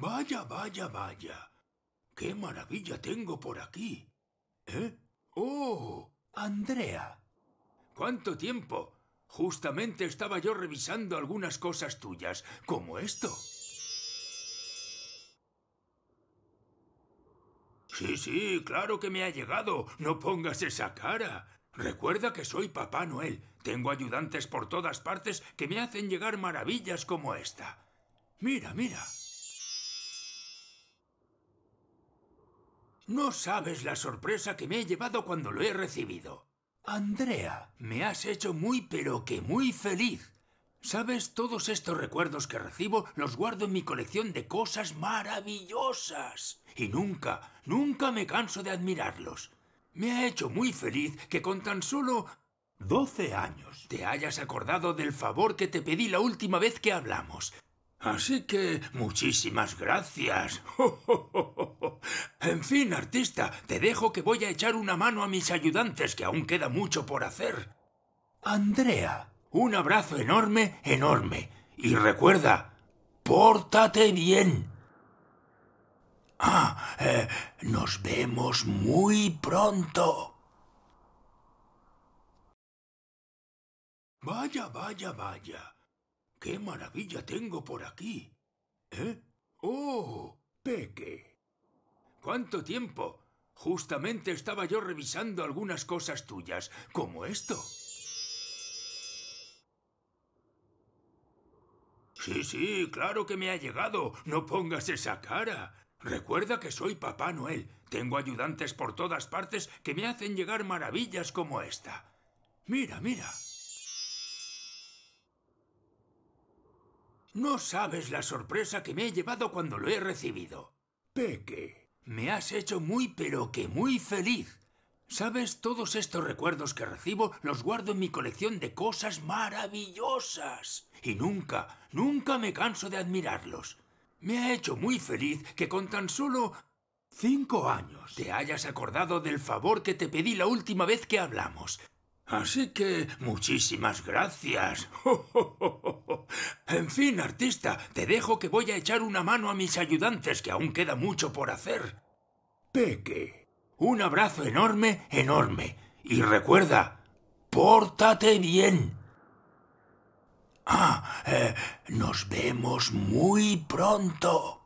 Vaya, vaya, vaya. ¡Qué maravilla tengo por aquí! ¿Eh? ¡Oh! Andrea. ¿Cuánto tiempo? Justamente estaba yo revisando algunas cosas tuyas, como esto. Sí, sí, claro que me ha llegado. No pongas esa cara. Recuerda que soy Papá Noel. Tengo ayudantes por todas partes que me hacen llegar maravillas como esta. Mira, mira. No sabes la sorpresa que me he llevado cuando lo he recibido. Andrea, me has hecho muy pero que muy feliz. Sabes, todos estos recuerdos que recibo los guardo en mi colección de cosas maravillosas. Y nunca, nunca me canso de admirarlos. Me ha hecho muy feliz que con tan solo doce años te hayas acordado del favor que te pedí la última vez que hablamos. Así que muchísimas gracias. en fin, artista, te dejo que voy a echar una mano a mis ayudantes, que aún queda mucho por hacer. Andrea, un abrazo enorme, enorme. Y recuerda, pórtate bien. Ah, eh, nos vemos muy pronto. Vaya, vaya, vaya. ¡Qué maravilla tengo por aquí! ¿Eh? ¡Oh! Peque. ¿Cuánto tiempo? Justamente estaba yo revisando algunas cosas tuyas, como esto. Sí, sí, claro que me ha llegado. No pongas esa cara. Recuerda que soy Papá Noel. Tengo ayudantes por todas partes que me hacen llegar maravillas como esta. Mira, mira. No sabes la sorpresa que me he llevado cuando lo he recibido. Peque, me has hecho muy pero que muy feliz. Sabes, todos estos recuerdos que recibo los guardo en mi colección de cosas maravillosas. Y nunca, nunca me canso de admirarlos. Me ha hecho muy feliz que con tan solo cinco años te hayas acordado del favor que te pedí la última vez que hablamos. Así que muchísimas gracias. en fin, artista, te dejo que voy a echar una mano a mis ayudantes, que aún queda mucho por hacer. Peque, un abrazo enorme, enorme. Y recuerda, pórtate bien. Ah, eh, nos vemos muy pronto.